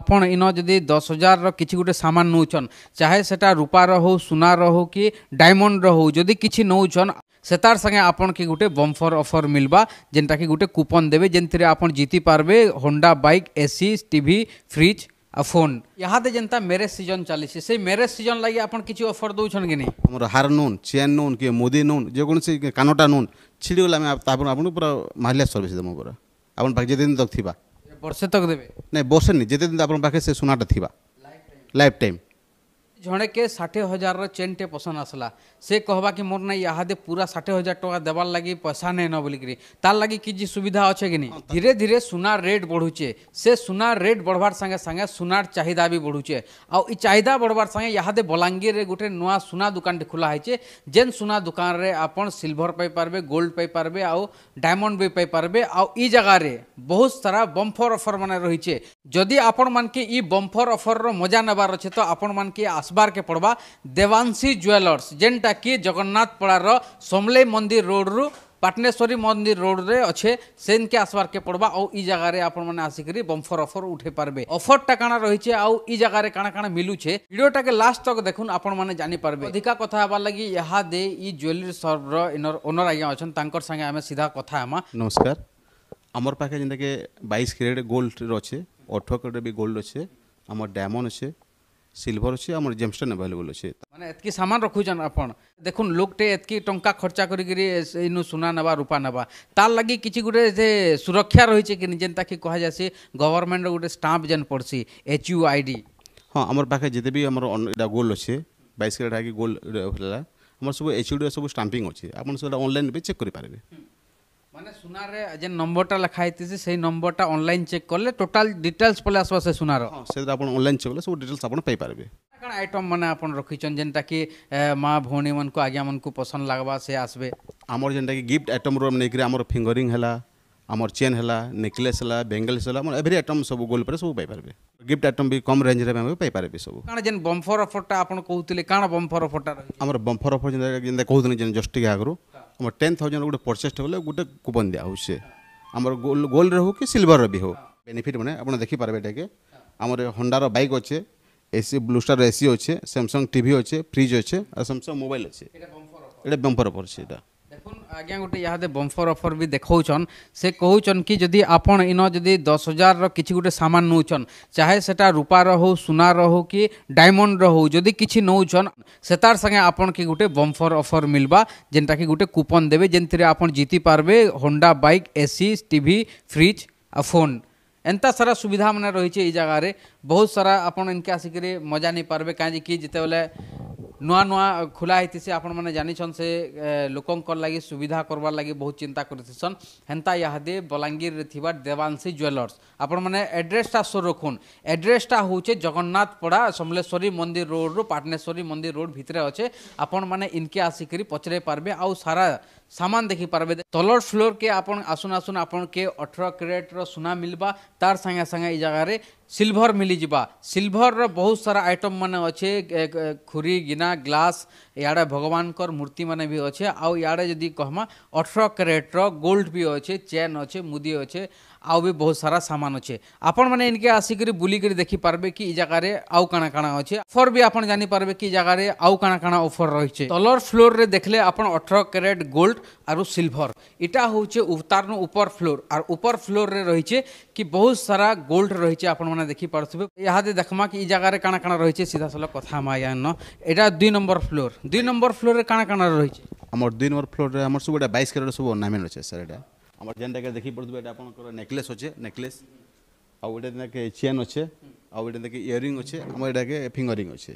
আপন ইন যদি দশ হাজার কিছু গোটে সামান নৌছন চাহে সেটা রূপার হো সুনার হো কি ডায়মন্ডর হো যদি কিছু নৌছন সেতার সাথে আপনাকে গোটে বম্ফর অফর মিলবা যেটা কি গোটে কুপন দেবে যে আপনার জিতি পারবে Honda bike AC TV fridge আর ফোন ইহাদে যেটা ম্যারেজ সিজন চালছে সেই ম্যারেজ সিজন লাগে আপনার কিছু অফর দৌছন কি আমার হার নুন চেন নুন কি মোদি নুন যে যেকোনসি কানটা নুন ছিড়ি গেলে আমি তারপর আপনার পুরো মাহিয়া সর্ভিস দেবো পুরো আপনার পাখে যেদিন তো থিবা ବର୍ଷେ ତକ ଦେବେ ନାଇଁ ବର୍ଷେ ନାହିଁ ଯେତେ ଦିନ ଆପଣଙ୍କ ପାଖରେ ସେ ସୁନାଟା ଥିବା ଲାଇଫ୍ ଟାଇମ୍ ଜଣେକେ ଷାଠିଏ ହଜାରର ଚେନ୍ଟେ ପସନ୍ଦ ଆସଲା ସେ କହବା କି ମୋର ନାଇଁ ଇହାଦେ ପୁରା ଷାଠିଏ ହଜାର ଟଙ୍କା ଦେବାର୍ ଲାଗି ପଇସା ନାଇଁନ ବୋଲିକିରି ତାର୍ ଲାଗି କିଛି ସୁବିଧା ଅଛେ କି ନି ଧୀରେ ଧୀରେ ସୁନାର ରେଟ୍ ବଢ଼ୁଛେ ସେ ସୁନାର ରେଟ୍ ବଢ଼ବାର୍ ସାଙ୍ଗେ ସାଙ୍ଗେ ସୁନାର ଚାହିଦା ବି ବଢ଼ୁଛେ ଆଉ ଇ ଚାହିଦା ବଢ଼ବାର୍ ସାଙ୍ଗେ ଇହାଦେ ବଲାଙ୍ଗୀରରେ ଗୋଟେ ନୂଆ ସୁନା ଦୋକାନଟେ ଖୋଲା ହେଇଛେ ଯେନ୍ ସୁନା ଦୋକାନରେ ଆପଣ ସିଲ୍ଭର ପାଇପାରିବେ ଗୋଲ୍ଡ ପାଇପାରିବେ ଆଉ ଡାଇମଣ୍ଡ ବି ପାଇପାରିବେ ଆଉ ଇ ଜାଗାରେ ବହୁତ ସାରା ବମ୍ଫର ଅଫର୍ ମାନେ ରହିଛେ ଯଦି ଆପଣମାନକେ ଇ ବମ୍ଫର ଅଫର୍ର ମଜା ନେବାର ଅଛେ ତ ଆପଣମାନକେ ଆସ আসবারকে পড়বা দেবাংশী জুয়েলর্স যেটা কি জগন্নাথপড়ার সমলেই মন্দির রোড্রু পাটনেশ্বରୀ ମନ୍ଦିର ରୋଡ଼ରେ ଅଛେ ସେନ୍କେ ଆସବାର୍କେ ପଡ଼ବା ଆଉ ଇ ଜାଗାରେ ଆପଣମାନେ ଆସିକରି ବମ୍ଫର ଅଫର ଉଠେଇ ପାରିବେ ଅଫରଟା କାଣା ରହିଛେ ଆଉ ଇ ଜାଗାରେ କାଣା କାଣା ମିଲୁଛେ ଭିଡ଼ିଓଟାକେ ଲାଷ୍ଟ ତକ ଦେଖୁନ୍ ଆପଣମାନେ ଜାଣିପାରିବେ ଅଧିକା କଥା ହେବାର୍ ଲାଗି ଏହା ଦେ ଇ ଜୁଏଲେରୀ ସପ୍ର ଇନର ଓନର ଆଜ୍ଞା ଅଛନ୍ ତାଙ୍କର ସାଙ୍ଗେ ଆମେ ସିଧା କଥା ହେମା ନମସ୍କାର ଆମର ପାଖେ ଯେନ୍ତାକି ବାଇଶ କ୍ୟାରେଟ୍ ଗୋଲ୍ଡର ଅଛେ ଅଠର କ୍ୟାରେଟ୍ ବି ଗୋଲ୍ଡ ଅଛେ ଆମର ଡାଇମଣ୍ଡ ଅଛେ ସିଲଭର ଅଛି ଆମର ଜେମ୍ଷ୍ଟନ୍ ଆଭେଲେବୁଲ୍ ଅଛି ମାନେ ଏତିକି ସାମାନ ରଖୁଛନ୍ ଆପଣ ଦେଖୁନ୍ ଲୋକଟେ ଏତିକି ଟଙ୍କା ଖର୍ଚ୍ଚା କରିକିରି ଇନୁ ସୁନା ନେବା ରୂପା ନେବା ତାର୍ ଲାଗି କିଛି ଗୋଟେ ଯେ ସୁରକ୍ଷା ରହିଛି କି ଯେନ୍ତାକି କୁହାଯାଏସି ଗଭର୍ଣ୍ଣମେଣ୍ଟର ଗୋଟେ ଷ୍ଟାମ୍ପ ଯେନ୍ ପଡ଼୍ସି ଏଚ୍ ୟୁ ଆଇ ଡି ହଁ ଆମର ପାଖେ ଯେତେ ବି ଆମର ଏଇଟା ଗୋଲ୍ଡ ଅଛି ବାଇଶ କ୍ୟାରେଟ୍ ଆଗେ ଗୋଲ୍ଡ ହେଲା ଆମର ସବୁ ଏଚ୍ ୟୁ ଡି ସବୁ ଷ୍ଟାମ୍ପିଂ ଅଛି ଆପଣ ସେଟା ଅନଲାଇନ୍ ବି ଚେକ୍ କରିପାରିବେ মানে সোনারে যে নম্বরটা লেখা হইতেছে সেই নম্বরটা অনলাইন চেক করলে টোটাল ডিটেলস পলে আসবা সে সোনার সেটা আপন অনলাইন চেক করলে সব ডিটেলস আপন পাই পারবে কোন আইটম মানে আপন রখিছন যেনটা কি মা ভৌণী মানকু আজ্ঞা মানকু পছন্দ লাগবা সে আসবে আমার যেনটা কি গিফট আইটম রো নেকি আমার ফিঙ্গরিং হেলা আমার চেন হেলা নেকলেস হেলা বেঙ্গলস হেলা মানে এভরি আইটম সব গোল পরে সব পাই পারবে গিফট আইটম বি কম রেঞ্জরে আমি পাইপারে সব কারণ যেন বম্ফর অফরটা আপনার কৌলে কারণ বম্ফর অফরটা আমার বম্ফর অফর যেটা কৌলে যেন জস্ট টিকে আগর আমার টেন থাউজেন্ড গোটে পরচেস হলে গোটে কুপন দিয়া হচ্ছে আমার গোল্ড গোল্ডরে হোক কি সিলভররে বি হোক বেনিফিট মানে আপনার দেখিপারবে এটাকে আমার হন্ডার বাইক অছে এসি ব্লু স্টার এসি অছে স্যামসং টিভি অছে ফ্রিজ অছে আর স্যামসং মোবাইল অছে এটা বম্ফর অফর আছে এটা ଆଜ୍ଞା ଗୋଟେ ଇହାଦେ ବମ୍ଫର ଅଫର ବି ଦେଖଉଛନ୍ ସେ କହୁଛନ୍ କି ଯଦି ଆପଣ ଇନ ଯଦି ଦଶ ହଜାରର କିଛି ଗୋଟେ ସାମାନ ନେଉଛନ୍ ଚାହେ ସେଟା ରୂପାର ହଉ ସୁନାର ହଉ କି ଡାଇମଣ୍ଡର ହଉ ଯଦି କିଛି ନେଉଛନ୍ ସେତାର ସାଙ୍ଗେ ଆପଣକେ ଗୋଟେ ବମ୍ଫର ଅଫର ମିଲବା ଯେନ୍ଟାକି ଗୋଟେ କୁପନ୍ ଦେବେ ଯେନ୍ଥିରେ ଆପଣ ଜିତି ପାରବେ Honda bike AC TV fridge ଆଉ ଫୋନ୍ ଏନ୍ତା ସାରା ସୁବିଧା ମାନେ ରହିଛେ ଏଇ ଜାଗାରେ ବହୁତ ସାରା ଆପଣ ଇନକେ ଆସିକରି ମଜା ନେଇପାରବେ କାହିଁକି ଯେତେବେଳେ ନୂଆ ନୂଆ ଖୋଲା ହେଇଥିସି ଆପଣମାନେ ଜାଣିଛନ୍ ସେ ଲୋକଙ୍କର ଲାଗି ସୁବିଧା କରବାର୍ ଲାଗି ବହୁତ ଚିନ୍ତା କରିଥିସନ୍ ହେନ୍ତା ଇହାଦେ ବଲାଙ୍ଗୀରରେ ଥିବା ଦେବାଂଶୀ ଜୁଏଲର୍ସ ଆପଣମାନେ ଆଡ୍ରେସ୍ଟା ସୋର୍ ରଖୁନ୍ ଆଡ୍ରେସ୍ଟା ହେଉଛେ ଜଗନ୍ନାଥ ପଡ଼ା ସମଲେଶ୍ୱରୀ ମନ୍ଦିର ରୋଡ଼ରୁ ପାଟନେଶ୍ୱରୀ ମନ୍ଦିର ରୋଡ଼ ଭିତରେ ଅଛେ ଆପଣମାନେ ଇନ୍କେ ଆସିକରି ପଚରାଇ ପାରବେ ଆଉ ସାରା সামান দেখি পারবে তলর ফ্লোর কে আপন আসুন আসুন আপনকে অঠর ক্যারেটর সোনা মিলবা তার সাঙ্গে সাঙ্গে এই জায়গায় সিলভর মিলি যা সিলভর বহু সারা আইটম মানে অছে খুরি গিনা গ্লাস ইয়াড়ে ভগবানকর মূর্তি মানে বি অছে আউ ইয়াড়ে যদি কহমা অঠর ক্যারেটর গোল্ড বি অছে চেন অছে মুদি অছে ଆଉ ବି ବହୁତ ସାରା ସାମାନ ଅଛେ ଆପଣମାନେ ଏନ୍କେ ଆସିକରି ବୁଲିକରି ଦେଖିପାରିବେ କି ଇ ଜାଗାରେ ଆଉ କାଣା କାଣା ଅଛେ ଅଫର୍ ବି ଆପଣ ଜାଣିପାରିବେ କି ଜାଗାରେ ଆଉ କାଣା କାଣା ଅଫର୍ ରହିଛେ ତଲର୍ ଫ୍ଲୋର୍ରେ ଦେଖିଲେ ଆପଣ ଅଠର କ୍ୟାରେଟ୍ ଗୋଲ୍ଡ ଆରୁ ସିଲ୍ଭର ଇଟା ହେଉଛେ ତାର୍ନୁ ଉପର ଫ୍ଲୋର୍ ଆର୍ ଉପର ଫ୍ଲୋର୍ରେ ରହିଛେ କି ବହୁତ ସାରା ଗୋଲ୍ଡ ରହିଛେ ଆପଣମାନେ ଦେଖିପାରୁଥିବେ ଇହାଦେ ଦେଖ୍ମା କି ଇ ଜାଗାରେ କାଣା କାଣା ରହିଛେ ସିଧାସଳଖ କଥା ଆମେ ଆଜ୍ଞା ନ ଏଇଟା ଦୁଇ ନମ୍ବର ଫ୍ଲୋର୍ ଦୁଇ ନମ୍ବର ଫ୍ଲୋର୍ରେ କାଣା କାଣା ରହିଛେ আমার ଦୁଇ নম্বর ଫ୍ଲୋର୍ରେ আমার সব এটা বাইশ ক্যারেটের সব অর্নামেন্ট আছে স্যার এটা আমার যেটাকে দেখি পড়ুবে এটা আপনার নেকলেস অছে নেকলেস আউ এটা নাকি চেন অছে আউ এটা নাকি ইয়ারিং অছে আমার এটাকে ফিঙ্গরিং অছে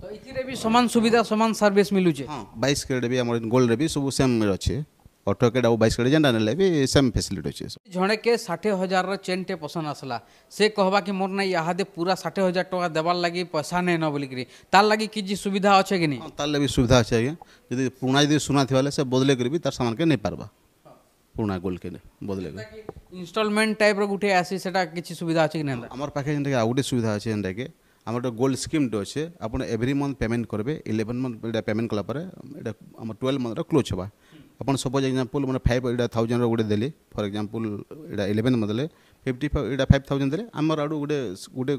তো এথিরে বি সমান সুবিধা সমান সার্ভিস মিলুছে হ্যাঁ 22 ক্যারেট বি আমার গোল্ড বি সব সেম অছে অঠর ক্যারেট আউ 22 ক্যারেট যেটা নেলে বি সেম ফ্যাসিলিটি অছে জনকে 60000 র চেনটে পছন্দ আসলা সে কহবা কি মোর না ইয়াহাদে পুরা 60000 টাকা দেবার লাগি পয়সা নেই ন বলি করি তার লাগি কি জি সুবিধা আছে কি নি তার লাগি সুবিধা আছে যদি পুরনা যদি সোনা থিবালে সে বদলে করি তার সামানকে নেই পারবা পুরোনা গোল্ডকে বদলে ইনস্টলমেন্ট টাইপ্র গোটে আসি সেটা কিছু সুবিধা আছে কি না আমার পাখে যেটাকে আউ গোটে সুবিধা আছে যেটাকে আমার একটা গোল্ড স্কিমটে আছে আপনার এভরি মন্থ পেমেন্ট করবে ইলেভেন মন্থ এটা পেমেন্ট কলাপরে এটা আমার টুয়েলভ মন্থর ক্লোজ হবা আপনার সপোজ এক্সাম্পল মানে ফাইভ এটা থাউজেন্ডর গোটে দেলি ফর এক্সাম্পল এটা ইলেভেন মন্থ দেলে ফিফটি ফাইভ এটা ফাইভ থাউজেন্ড দেলে আমার আড়ু গোটে গোটে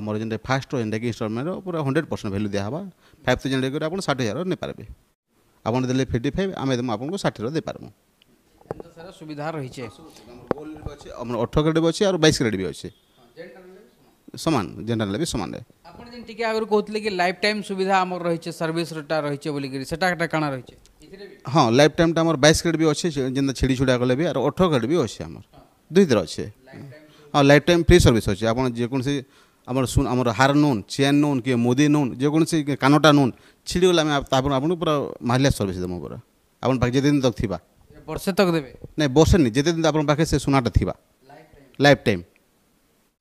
আমার যেটা ফার্স্ট যেটাকি ইনস্টলমেন্টর পুরা হন্ড্রেড পরসেন্ট ভ্যালু দিয়া হবা ফাইভ থাউজেন্ড আপনার ষাট হাজার নেই পারবে আপনার দেলে ফিফটি ফাইভ আমি আপনার ষাঠির দিয়ে পারবো ସାରା ସୁବିଧା ରହିଛେ ଗୋଲ୍ଡ ବି ଅଛି ଆମର ଅଠର କ୍ୟାରେଟ୍ ବି ଅଛି ଆଉ ବାଇଶ କ୍ୟାରେଟ୍ ବି ଅଛି ସମାନ ଯେନ୍ଟା ନେଲେ ବି ସମାନ ଆପଣ ଯେନ୍ ଟିକେ ଆଗରୁ କହୁଥିଲେ କି ଲାଇଫ୍ ଟାଇମ୍ ସୁବିଧା ଆମର ରହିଛେ ସର୍ଭିସଟା ରହିଛେ ବୋଲିକିରି ସେଟା କାଣା ରହିଛେ ହଁ ଲାଇଫ୍ ଟାଇମ୍ଟା ଆମର ବାଇଶ କ୍ୟାରେଟ୍ ବି ଅଛି ଯେନ୍ତା ଛିଡ଼ି ଛୁଡ଼ା କଲେ ବି ଆର ଅଠର କ୍ୟାରେଟ୍ ବି ଅଛି ଆମର ଦୁଇଥିରେ ଅଛି ହଁ ଲାଇଫ୍ ଟାଇମ୍ ଫ୍ରି ସର୍ଭିସ୍ ଅଛି ଆପଣ ଯେକୌଣସି ଆମର ଶୁନ୍ ଆମର ହାର ନୁନ୍ ଚେନ୍ ନୁନ୍ କି ମୁଦି ନୁନ୍ ଯେକୌଣସି କାନଟା ନୁନ୍ ଛିଡ଼ିଗଲେ ଆମେ ଆପଣଙ୍କୁ ପୁରା ମାହାଲିଆ ସର୍ଭିସ୍ ଦେମୁ ପୁରା ଆପଣ ପାଖେ ଯେତେ ଦିନ ତକ୍ ଥିବା ବର୍ଷେ ତକ ଦେବେ ନାଇଁ ବର୍ଷେ ନାଇଁ ଯେତେ ଦିନ ଆପଣଙ୍କ ପାଖେ ସେ ସୁନାଟା ଥିବା ଲାଇଫ୍ ଟାଇମ୍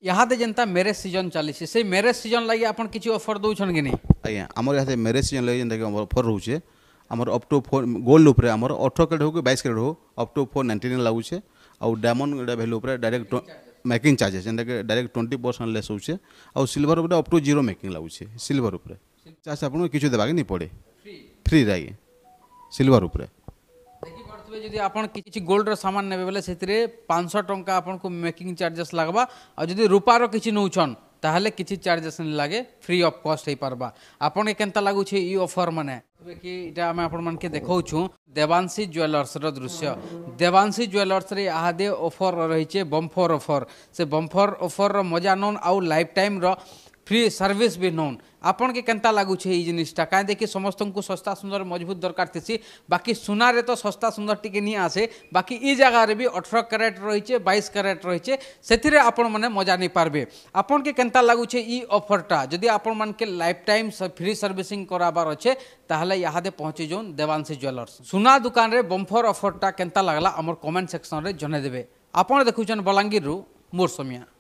ଇହାଦେ ଯେନ୍ତା ମ୍ୟାରେଜ୍ ସିଜନ୍ ଚାଲିଛି ସେଇ ମ୍ୟାରେଜ୍ ସିଜନ୍ ଲାଗି ଆପଣ କିଛି ଅଫର୍ ଦେଉଛନ୍ କି ନାଇଁ ଆଜ୍ଞା ଆମର ଇହାଦେ ମ୍ୟାରେଜ୍ ସିଜନ୍ ଲାଗି ଯେନ୍ତାକି ଆମର ଅଫର୍ ରହୁଛେ ଆମର ଅପ୍ ଟୁ ଫୋର୍ ଗୋଲ୍ଡ ଉପରେ ଆମର ଅଠର କ୍ୟାରେଟ୍ ହଉ କି ବାଇଶ କ୍ୟାରେଟ୍ ହଉ up to four ninety nine ଲାଗୁଛେ ଆଉ ଡାଇମଣ୍ଡ ଭ୍ୟାଲୁ ଉପରେ ଡାଇରେକ୍ଟ মেকিং চার্জেস যেটাকে ডাইরেক্ট টোয়েন্টি পরসেন্ট লেস হচ্ছে আর সিলভর উপরে অপ টু জিরো মেকিং লাগুছে সিলভর উপরে চার্জ আপনার কিছু দেবাকে নি পড়ে ফ্রি রে আগে সিলভর উপরে যদি আপনার কিছু গোল্ডর সামান নেবে বেলে সেতরে পাঁচশো টঙ্কা আপনার মেকিং চার্জেস লাগবা আর যদি রূপার কিছু নৌছন তাহলে কিছু চার্জেস নি লাগে ফ্রি অফ কস্ট হয়ে পারবা আপনাকে কেনতা লাগুছে ই অফর মানে কি এটা আমি আপনার দেখাউছু দেবাংশী জুয়েলার্সর দৃশ্য দেবাংশী জুয়েলার্সরে আহাদে অফর রয়েছে বম্ফর অফর সে বম্ফর অফর মজা নন আউ লাইফ টাইমর ফ্রি সার্ভিস বি নৌন আপনাকে কেনতা লাগুছে এই জিনিসটা কাঁ দেখি সমস্ত সস্তা সুন্দর মজবুত দরকার থিসি বাকি সোনারে তো সস্তা সুন্দর টিকে নিয়ে আসে বাকি এই জায়গার বি অঠর ক্যারেট রয়েছে বাইশ ক্যারেট রয়েছে সেতিরে আপন মানে মজা নেই পারবে আপনাকে কেনতা লাগুছে ই অফরটা যদি আপন মানকে লাইফ টাইম ফ্রি সার্ভিসিং করাবার অছে তাহলে ইহাদে পৌঁছে যান দেবাংশী জুয়েলার্স সোনা দোকানের বম্ফর অফরটা কেনতা লাগলা আমার কমেন্ট সেকশনরে জনাই দেবে আপনার দেখুছেন বলাঙ্গীর মোর সমিয়া